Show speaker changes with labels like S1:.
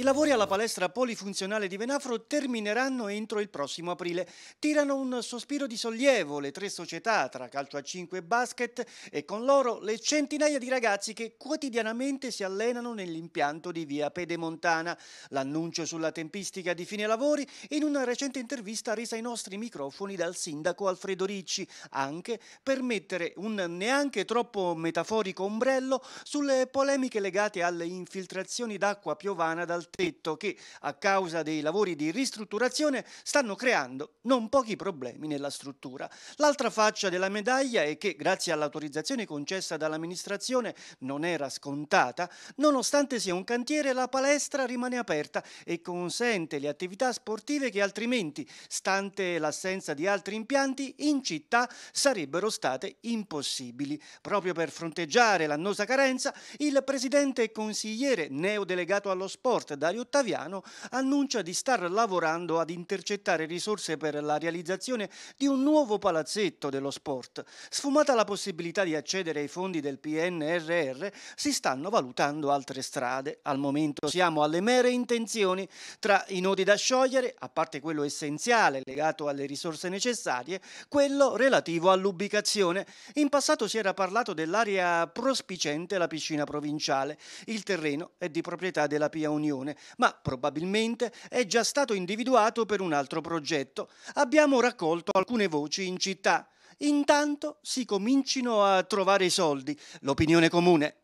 S1: I lavori alla palestra polifunzionale di Venafro termineranno entro il prossimo aprile. Tirano un sospiro di sollievo le tre società tra calcio a 5 e basket e con loro le centinaia di ragazzi che quotidianamente si allenano nell'impianto di via Pedemontana. L'annuncio sulla tempistica di fine lavori in una recente intervista resa ai nostri microfoni dal sindaco Alfredo Ricci, anche per mettere un neanche troppo metaforico ombrello sulle polemiche legate alle infiltrazioni d'acqua piovana dal tetto che, a causa dei lavori di ristrutturazione, stanno creando non pochi problemi nella struttura. L'altra faccia della medaglia è che, grazie all'autorizzazione concessa dall'amministrazione, non era scontata, nonostante sia un cantiere, la palestra rimane aperta e consente le attività sportive che altrimenti, stante l'assenza di altri impianti, in città sarebbero state impossibili. Proprio per fronteggiare l'annosa carenza, il presidente e consigliere neodelegato allo sport Dario Ottaviano, annuncia di star lavorando ad intercettare risorse per la realizzazione di un nuovo palazzetto dello sport. Sfumata la possibilità di accedere ai fondi del PNRR, si stanno valutando altre strade. Al momento siamo alle mere intenzioni tra i nodi da sciogliere, a parte quello essenziale legato alle risorse necessarie, quello relativo all'ubicazione. In passato si era parlato dell'area prospicente la piscina provinciale. Il terreno è di proprietà della Pia Unione costruzione, ma probabilmente è già stato individuato per un altro progetto. Abbiamo raccolto alcune voci in città. Intanto si comincino a trovare i soldi. L'opinione comune